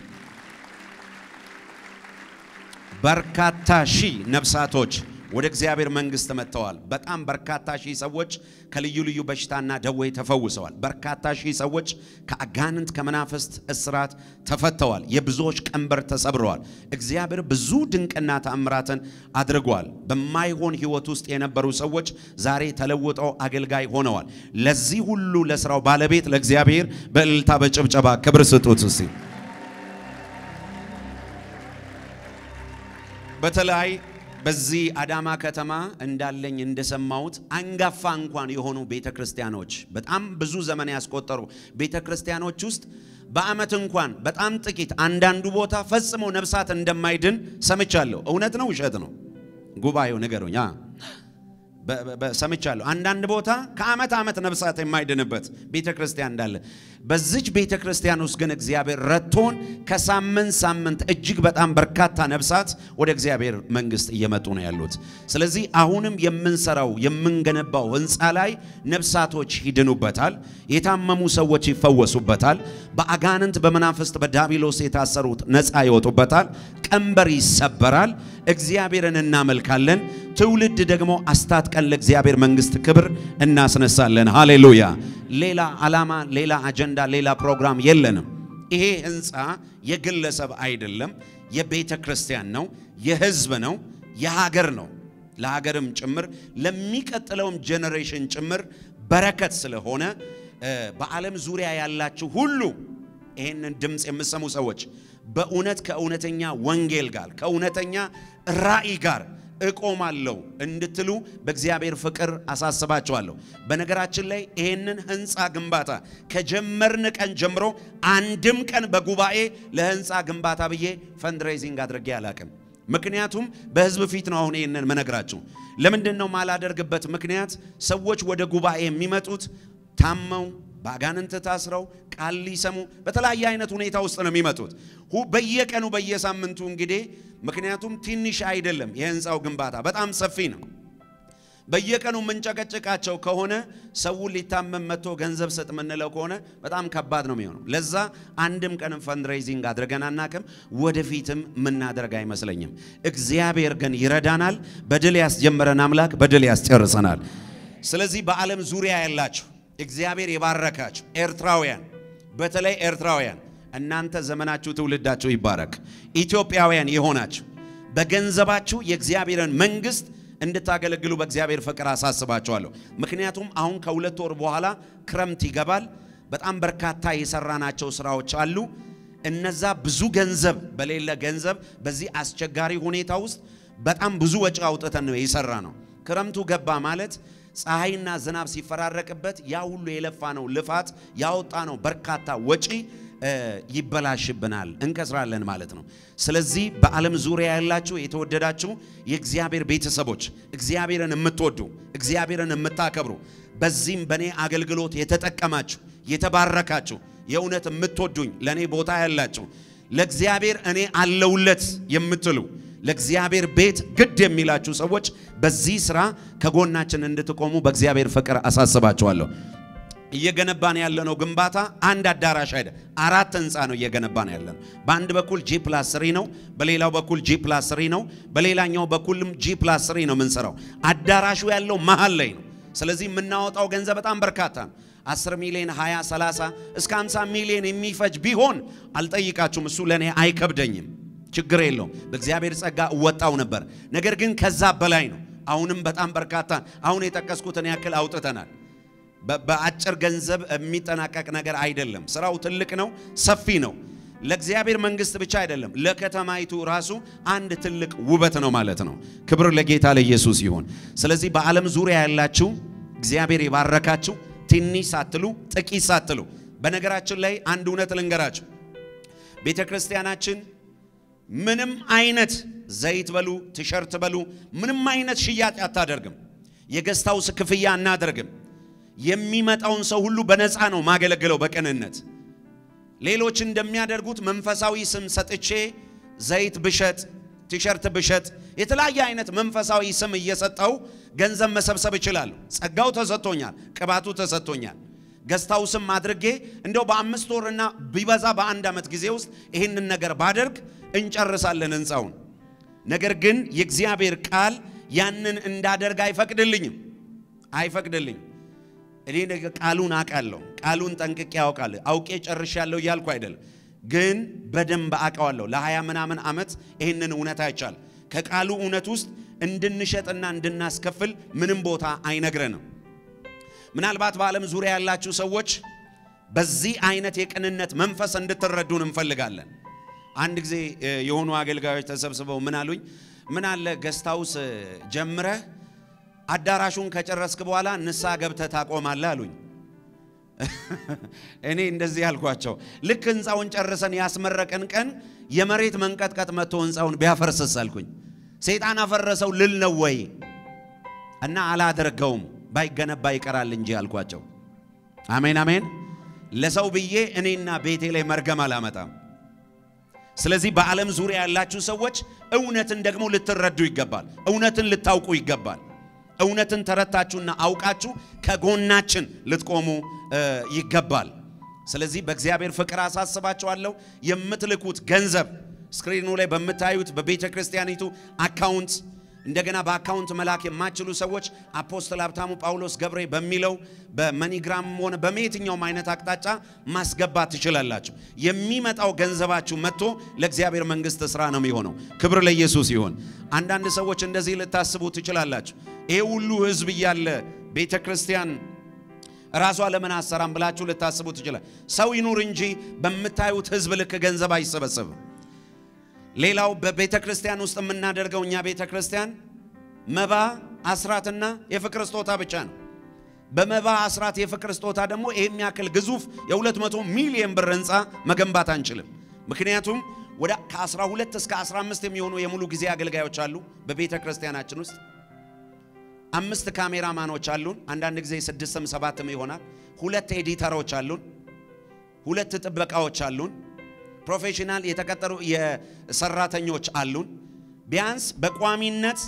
በርካታ ሺህ ነፍሳቶች ወደ እግዚአብሔር መንግስት መጥተዋል። በጣም በርካታ ሺህ ሰዎች ከልዩ ልዩ በሽታና ደዌ ተፈውሰዋል። በርካታ ሺህ ሰዎች ከአጋንንት ከመናፍስት እስራት ተፈተዋል። የብዙዎች ቀንበር ተሰብረዋል። እግዚአብሔር ብዙ ድንቅና ተአምራትን አድርጓል። በማይሆን ህይወት ውስጥ የነበሩ ሰዎች ዛሬ ተለውጠው አገልጋይ ሆነዋል። ለዚህ ሁሉ ለስራው ባለቤት ለእግዚአብሔር በእልልታ በጭብጨባ ክብር ስጡት እስቲ። በተለይ በዚህ አዳማ ከተማ እንዳለኝ እንደሰማሁት አንጋፋ እንኳን የሆኑ ቤተ ክርስቲያኖች በጣም ብዙ ዘመን ያስቆጠሩ ቤተ ክርስቲያኖች ውስጥ በአመት እንኳን በጣም ጥቂት አንዳንዱ ቦታ ፈጽሞ ነብሳት እንደማይድን ሰምቻለሁ። እውነት ነው ውሸት ነው? ጉባኤው ንገሩኝ። ሰምቻለሁ። አንዳንድ ቦታ ከአመት አመት ነብሳት የማይድንበት ቤተ ክርስቲያን እንዳለ፣ በዚች ቤተ ክርስቲያን ውስጥ ግን እግዚአብሔር ረቶን ከሳምንት ሳምንት እጅግ በጣም በርካታ ነብሳት ወደ እግዚአብሔር መንግስት እየመጡ ነው ያሉት። ስለዚህ አሁንም የምንሰራው የምንገነባው ህንፃ ላይ ነብሳቶች ይድኑበታል፣ የታመሙ ሰዎች ይፈወሱበታል፣ በአጋንንት በመናፍስት በዳቢሎስ የታሰሩት ነፃ ይወጡበታል፣ ቀንበር ይሰበራል። እግዚአብሔርን እናመልካለን። ትውልድ ደግሞ አስታጥቀን ለእግዚአብሔር መንግስት ክብር እናስነሳለን። ሃሌሉያ! ሌላ ዓላማ፣ ሌላ አጀንዳ፣ ሌላ ፕሮግራም የለንም። ይሄ ህንፃ የግለሰብ አይደለም፣ የቤተ ክርስቲያን ነው፣ የህዝብ ነው፣ የሀገር ነው። ለሀገርም ጭምር ለሚቀጥለውም ጄኔሬሽን ጭምር በረከት ስለሆነ በዓለም ዙሪያ ያላችሁ ሁሉ ይህንን ድምፅ የምሰሙ ሰዎች በእውነት ከእውነተኛ ወንጌል ጋር ከእውነተኛ ራእይ ጋር እቆማለሁ እንድትሉ በእግዚአብሔር ፍቅር አሳስባቸዋለሁ። በነገራችን ላይ ይህንን ህንፃ ግንባታ ከጀመርን ቀን ጀምሮ አንድም ቀን በጉባኤ ለህንፃ ግንባታ ብዬ ፈንድሬዚንግ አድርጌ አላቅም። ምክንያቱም በህዝብ ፊት ነው አሁን ይህንን መነግራችሁ። ለምንድን ነው ማላደርግበት ምክንያት ሰዎች ወደ ጉባኤ የሚመጡት ታመው በአጋንንት ታስረው ቃል ሊሰሙ በተለያየ አይነት ሁኔታ ውስጥ ነው የሚመጡት። በየቀኑ በየሳምንቱ እንግዲህ ምክንያቱም ትንሽ አይደለም የህንፃው ግንባታ በጣም ሰፊ ነው። በየቀኑ የምንጨቀጭቃቸው ከሆነ ሰው ሊታመም መጥቶ ገንዘብ ስጥ የምንለው ከሆነ በጣም ከባድ ነው የሚሆነው። ለዛ አንድም ቀንም ፈንድሬዚንግ አድርገን አናቅም፣ ወደፊትም የምናደርግ አይመስለኝም። እግዚአብሔር ግን ይረዳናል። በድል ያስጀመረን አምላክ በድል ያስጨርሰናል። ስለዚህ በዓለም ዙሪያ ያላችሁ እግዚአብሔር የባረካችሁ ኤርትራውያን፣ በተለይ ኤርትራውያን እናንተ ዘመናችሁ፣ ትውልዳችሁ ይባረክ። ኢትዮጵያውያን የሆናችሁ በገንዘባችሁ የእግዚአብሔርን መንግስት እንድታገለግሉ በእግዚአብሔር ፍቅር አሳስባችኋለሁ። ምክንያቱም አሁን ከሁለት ወር በኋላ ክረምት ይገባል። በጣም በርካታ የሰራናቸው ስራዎች አሉ። እነዛ ብዙ ገንዘብ በሌለ ገንዘብ በዚህ አስቸጋሪ ሁኔታ ውስጥ በጣም ብዙ ወጪ አውጥተን ነው የሰራ ነው። ክረምቱ ገባ ማለት ፀሐይና ዝናብ ሲፈራረቅበት ያ ሁሉ የለፋነው ልፋት ያወጣ ነው በርካታ ወጪ ይበላሽብናል፣ እንከስራለን ማለት ነው። ስለዚህ በዓለም ዙሪያ ያላችሁ የተወደዳችሁ የእግዚአብሔር ቤተሰቦች፣ እግዚአብሔርን የምትወዱ እግዚአብሔርን የምታከብሩ በዚህም በእኔ አገልግሎት የተጠቀማችሁ የተባረካችሁ የእውነት የምትወዱኝ ለእኔ ቦታ ያላችሁ ለእግዚአብሔር እኔ አለውለት የምትሉ ለእግዚአብሔር ቤት ግድ የሚላችሁ ሰዎች በዚህ ስራ ከጎናችን እንድትቆሙ በእግዚአብሔር ፍቅር አሳስባችኋለሁ። እየገነባን ያለነው ግንባታ አንድ አዳራሽ አይደ አራት ህንፃ ነው እየገነባን ያለነው። በአንድ በኩል ጂ ፕላስ ስሪ ነው፣ በሌላው በኩል ጂ ፕላስ ስሪ ነው፣ በሌላኛው በኩልም ጂ ፕላስ ስሪ ነው የምንሰራው። አዳራሹ ያለው መሀል ላይ ነው። ስለዚህ የምናወጣው ገንዘብ በጣም በርካታ ነው። 10 ሚሊዮን 20 30 እስከ 50 ሚሊዮን የሚፈጅ ቢሆን አልጠይቃችሁም። እሱ ለእኔ አይከብደኝም። ችግር የለውም። በእግዚአብሔር ጸጋ እወጣው ነበር። ነገር ግን ከዛ በላይ ነው። አሁንም በጣም በርካታ አሁን የጠቀስኩትን ያክል አውጥተናል። በአጭር ገንዘብ የሚጠናቀቅ ነገር አይደለም። ስራው ትልቅ ነው፣ ሰፊ ነው። ለእግዚአብሔር መንግስት ብቻ አይደለም፣ ለከተማይቱ ራሱ አንድ ትልቅ ውበት ነው ማለት ነው። ክብር ለጌታ ለኢየሱስ ይሁን። ስለዚህ በዓለም ዙሪያ ያላችሁ እግዚአብሔር የባረካችሁ ትንሽ ሳትሉ ጥቂት ሳትሉ፣ በነገራችን ላይ አንድ እውነት ልንገራችሁ ቤተ ክርስቲያናችን ምንም አይነት ዘይት በሉ ቲሸርት በሉ ምንም አይነት ሽያጭ አታደርግም። የገስት ሃውስ ክፍያ አናደርግም። የሚመጣውን ሰው ሁሉ በነፃ ነው ማገለግለው በቅንነት ሌሎች እንደሚያደርጉት መንፈሳዊ ስም ሰጥቼ ዘይት ብሸጥ፣ ቲሸርት ብሸጥ፣ የተለያየ አይነት መንፈሳዊ ስም እየሰጠው ገንዘብ መሰብሰብ እችላለሁ። ጸጋው ተሰጥቶኛል፣ ቅባቱ ተሰጥቶኛል። ገዝታው ስም አድርጌ እንደው በአምስት ወርና ቢበዛ በአንድ ዓመት ጊዜ ውስጥ ይህንን ነገር ባደርግ እንጨርሳለን ህንፃውን። ነገር ግን የእግዚአብሔር ቃል ያንን እንዳደርግ አይፈቅድልኝም አይፈቅድልኝም። እኔ ቃሉን አውቃለሁ፣ ቃሉን ጠንቅቄ አውቃለሁ፣ አውቄ ጨርሻለሁ እያልኩ አይደለም፣ ግን በደንብ አውቀዋለሁ። ለሀያ ምናምን ዓመት ይህንን እውነት አይቻል። ከቃሉ እውነት ውስጥ እንድንሸጥና እንድናስከፍል ምንም ቦታ አይነግረንም። ምናልባት በዓለም ዙሪያ ያላችሁ ሰዎች በዚህ አይነት የቅንነት መንፈስ እንድትረዱን እንፈልጋለን። አንድ ጊዜ የሆኑ አገልጋዮች ተሰብስበው ምን አሉኝ፣ ምን አለ ገስታውስ ጀምረህ አዳራሹን ከጨረስክ በኋላ ንሳ ገብተህ ታቆማለህ አሉኝ። እኔ እንደዚህ ያልኳቸው ልክ ህንፃውን ጨርሰን ያስመረቀን ቀን የመሬት መንቀጥቀጥ መጥቶ ህንፃውን ቢያፈርስስ አልኩኝ። ሰይጣን አፈረሰው ልል ነው ወይ እና አላደርገውም፣ ባይገነባ ይቀራል እንጂ አልኳቸው። አሜን አሜን። ለሰው ብዬ እኔና ቤቴ ላይ መርገም አላመጣም። ስለዚህ በዓለም ዙሪያ ያላችሁ ሰዎች እውነትን ደግሞ ልትረዱ ይገባል። እውነትን ልታውቁ ይገባል። እውነትን ተረታችሁና አውቃችሁ ከጎናችን ልትቆሙ ይገባል። ስለዚህ በእግዚአብሔር ፍቅር አሳስባችኋለሁ። የምትልኩት ገንዘብ ስክሪኑ ላይ በምታዩት በቤተ ክርስቲያኒቱ አካውንት እንደገና በአካውንት መላክ የማችሉ ሰዎች አፖስትል ሀብታሙ ጳውሎስ ገብሬ በሚለው በመኒግራም ሆነ በየትኛውም አይነት አቅጣጫ ማስገባት ትችላላችሁ። የሚመጣው ገንዘባችሁ መጥቶ ለእግዚአብሔር መንግስት ስራ ነው የሚሆነው። ክብር ለኢየሱስ ይሆን። አንዳንድ ሰዎች እንደዚህ ልታስቡ ትችላላችሁ። ይሄ ሁሉ ህዝብ እያለ ቤተ ክርስቲያን ራሷ ለምን አሰራም ብላችሁ ልታስቡ ትችላል። ሰው ይኑር እንጂ በምታዩት ህዝብ ልክ ገንዘብ አይሰበሰብም። ሌላው በቤተ ክርስቲያን ውስጥ የምናደርገው እኛ ቤተ ክርስቲያን መባ አስራትና የፍቅር ስጦታ ብቻ ነው። በመባ አስራት የፍቅር ስጦታ ደግሞ ይህም የሚያክል ግዙፍ የ200 ሚሊዮን ብር ህንፃ መገንባት አንችልም። ምክንያቱም ወደ ከ12 እስከ 15 የሚሆኑ የሙሉ ጊዜ አገልጋዮች አሉ በቤተ ክርስቲያናችን ውስጥ። አምስት ካሜራማኖች አሉን። አንዳንድ ጊዜ ስድስትም ሰባትም ይሆናል። ሁለት ኤዲተሮች አሉን። ሁለት ጥበቃዎች አሉን። ፕሮፌሽናል የተቀጠሩ የሰራተኞች አሉን። ቢያንስ በቋሚነት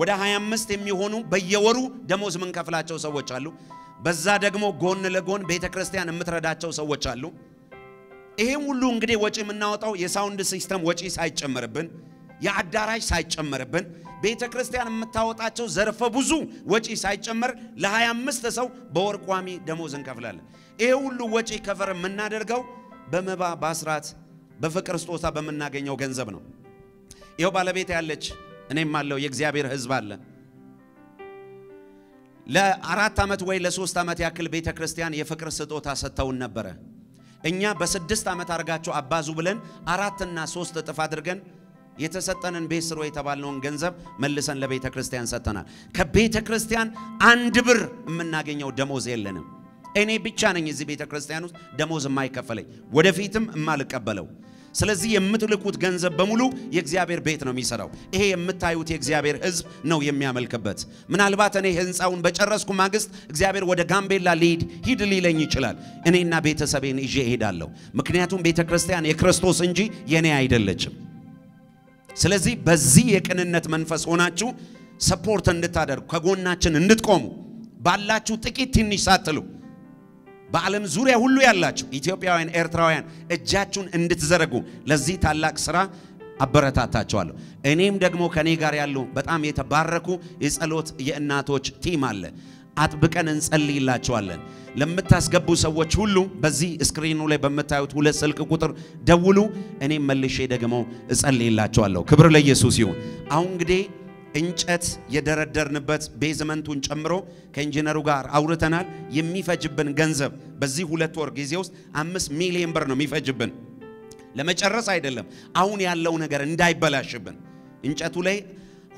ወደ 25 የሚሆኑ በየወሩ ደሞዝ ምንከፍላቸው ሰዎች አሉ። በዛ ደግሞ ጎን ለጎን ቤተ ክርስቲያን የምትረዳቸው ሰዎች አሉ። ይሄም ሁሉ እንግዲህ ወጪ የምናወጣው የሳውንድ ሲስተም ወጪ ሳይጨምርብን የአዳራሽ ሳይጨምርብን ቤተ ክርስቲያን የምታወጣቸው ዘርፈ ብዙ ወጪ ሳይጨምር ለ25 ሰው በወር ቋሚ ደሞዝ እንከፍላለን። ይሄ ሁሉ ወጪ ከቨር የምናደርገው በመባ በአስራት በፍቅር ስጦታ በምናገኘው ገንዘብ ነው። ይኸው ባለቤት ያለች እኔም አለው የእግዚአብሔር ሕዝብ አለ። ለአራት ዓመት ወይ ለሶስት ዓመት ያክል ቤተ ክርስቲያን የፍቅር ስጦታ ሰጥተውን ነበረ። እኛ በስድስት ዓመት አድርጋችሁ አባዙ ብለን አራትና ሶስት እጥፍ አድርገን የተሰጠንን ቤት የተባለውን የተባልነውን ገንዘብ መልሰን ለቤተ ክርስቲያን ሰጥተናል። ከቤተ ክርስቲያን አንድ ብር የምናገኘው ደሞዝ የለንም። እኔ ብቻ ነኝ እዚህ ቤተ ክርስቲያን ውስጥ ደሞዝ የማይከፈለኝ ወደፊትም የማልቀበለው። ስለዚህ የምትልኩት ገንዘብ በሙሉ የእግዚአብሔር ቤት ነው የሚሰራው። ይሄ የምታዩት የእግዚአብሔር ሕዝብ ነው የሚያመልክበት። ምናልባት እኔ ህንፃውን በጨረስኩ ማግስት እግዚአብሔር ወደ ጋምቤላ ሊሄድ ሂድ ሊለኝ ይችላል። እኔና ቤተሰቤን ይዤ እሄዳለሁ። ምክንያቱም ቤተ ክርስቲያን የክርስቶስ እንጂ የኔ አይደለችም። ስለዚህ በዚህ የቅንነት መንፈስ ሆናችሁ ሰፖርት እንድታደርጉ ከጎናችን እንድትቆሙ ባላችሁ ጥቂት ትንሽ ሳትሉ በዓለም ዙሪያ ሁሉ ያላችሁ ኢትዮጵያውያን፣ ኤርትራውያን እጃችሁን እንድትዘረጉ ለዚህ ታላቅ ስራ አበረታታቸዋለሁ። እኔም ደግሞ ከኔ ጋር ያሉ በጣም የተባረኩ የጸሎት የእናቶች ቲም አለ። አጥብቀን እንጸልይላቸዋለን። ለምታስገቡ ሰዎች ሁሉ በዚህ ስክሪኑ ላይ በምታዩት ሁለት ስልክ ቁጥር ደውሉ። እኔም መልሼ ደግሞ እጸልይላቸዋለሁ። ክብር ለኢየሱስ ይሁን። አሁን እንግዲህ እንጨት የደረደርንበት ቤዝመንቱን ጨምሮ ከኢንጂነሩ ጋር አውርተናል። የሚፈጅብን ገንዘብ በዚህ ሁለት ወር ጊዜ ውስጥ አምስት ሚሊዮን ብር ነው የሚፈጅብን። ለመጨረስ አይደለም፣ አሁን ያለው ነገር እንዳይበላሽብን። እንጨቱ ላይ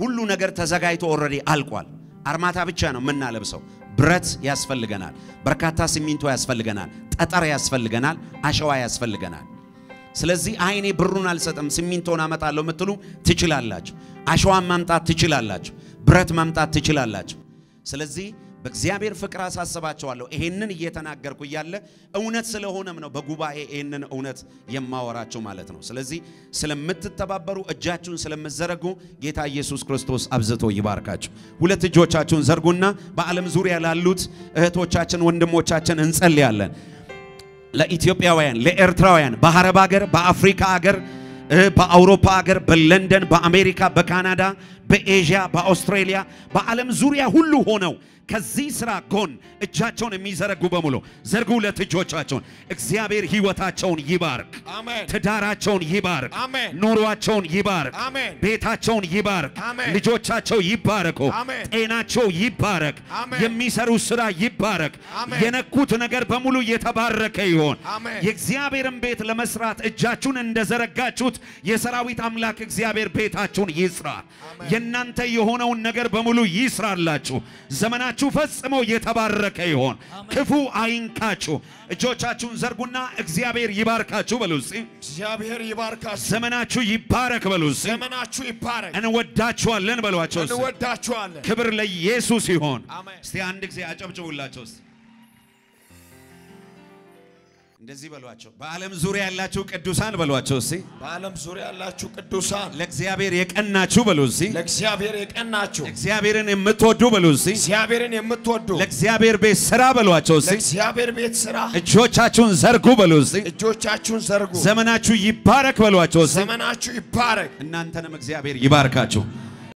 ሁሉ ነገር ተዘጋጅቶ ኦልሬዲ አልቋል። አርማታ ብቻ ነው የምናለብሰው። ብረት ያስፈልገናል፣ በርካታ ሲሚንቶ ያስፈልገናል፣ ጠጠር ያስፈልገናል፣ አሸዋ ያስፈልገናል። ስለዚህ አይኔ ብሩን አልሰጥም ሲሚንቶን አመጣለሁ የምትሉ ትችላላችሁ። አሸዋን ማምጣት ትችላላችሁ። ብረት ማምጣት ትችላላችሁ። ስለዚህ በእግዚአብሔር ፍቅር አሳስባቸዋለሁ። ይሄንን እየተናገርኩ እያለ እውነት ስለሆነም ነው በጉባኤ ይሄንን እውነት የማወራቸው ማለት ነው። ስለዚህ ስለምትተባበሩ እጃችሁን ስለምትዘረጉ ጌታ ኢየሱስ ክርስቶስ አብዝቶ ይባርካችሁ። ሁለት እጆቻችሁን ዘርጉና በዓለም ዙሪያ ላሉት እህቶቻችን፣ ወንድሞቻችን እንጸልያለን። ለኢትዮጵያውያን፣ ለኤርትራውያን በአረብ ሀገር፣ በአፍሪካ ሀገር፣ በአውሮፓ ሀገር፣ በለንደን፣ በአሜሪካ፣ በካናዳ በኤዥያ፣ በአውስትሬሊያ፣ በዓለም ዙሪያ ሁሉ ሆነው ከዚህ ስራ ጎን እጃቸውን የሚዘረጉ በሙሉ ዘርጉ። ሁለት እጆቻቸውን እግዚአብሔር ህይወታቸውን ይባርክ፣ ትዳራቸውን ይባርክ፣ ኑሯቸውን ይባርክ፣ ቤታቸውን ይባርክ፣ ልጆቻቸው ይባረኩ፣ ጤናቸው ይባረክ፣ የሚሰሩ ስራ ይባረክ፣ የነኩት ነገር በሙሉ የተባረከ ይሆን። የእግዚአብሔርን ቤት ለመስራት እጃችሁን እንደዘረጋችሁት የሰራዊት አምላክ እግዚአብሔር ቤታችሁን ይጽራ። የእናንተ የሆነውን ነገር በሙሉ ይስራላችሁ። ዘመናችሁ ፈጽሞ የተባረከ ይሆን፣ ክፉ አይንካችሁ። እጆቻችሁን ዘርጉና እግዚአብሔር ይባርካችሁ በሉ። እግዚአብሔር ይባርካችሁ። ዘመናችሁ ይባረክ በሉ። ዘመናችሁ ይባረክ። እንወዳችኋለን በሏቸው። እንወዳችኋለን። ክብር ለኢየሱስ ይሆን። እስቲ አንድ ጊዜ አጨብጭቡላቸው። እንደዚህ በሏቸው፣ በዓለም ዙሪያ ያላችሁ ቅዱሳን በሏቸው። እስቲ በዓለም ዙሪያ ያላችሁ ቅዱሳን ለእግዚአብሔር የቀናችሁ በሉ። እስቲ ለእግዚአብሔር የቀናችሁ እግዚአብሔርን የምትወዱ በሉ። እስቲ እግዚአብሔርን የምትወዱ ለእግዚአብሔር ቤት ስራ በሏቸው። እስቲ ለእግዚአብሔር ቤት ስራ እጆቻችሁን ዘርጉ በሉ። እስቲ እጆቻችሁን ዘርጉ። ዘመናችሁ ይባረክ በሏቸው። እስቲ ዘመናችሁ ይባረክ። እናንተንም እግዚአብሔር ይባርካችሁ።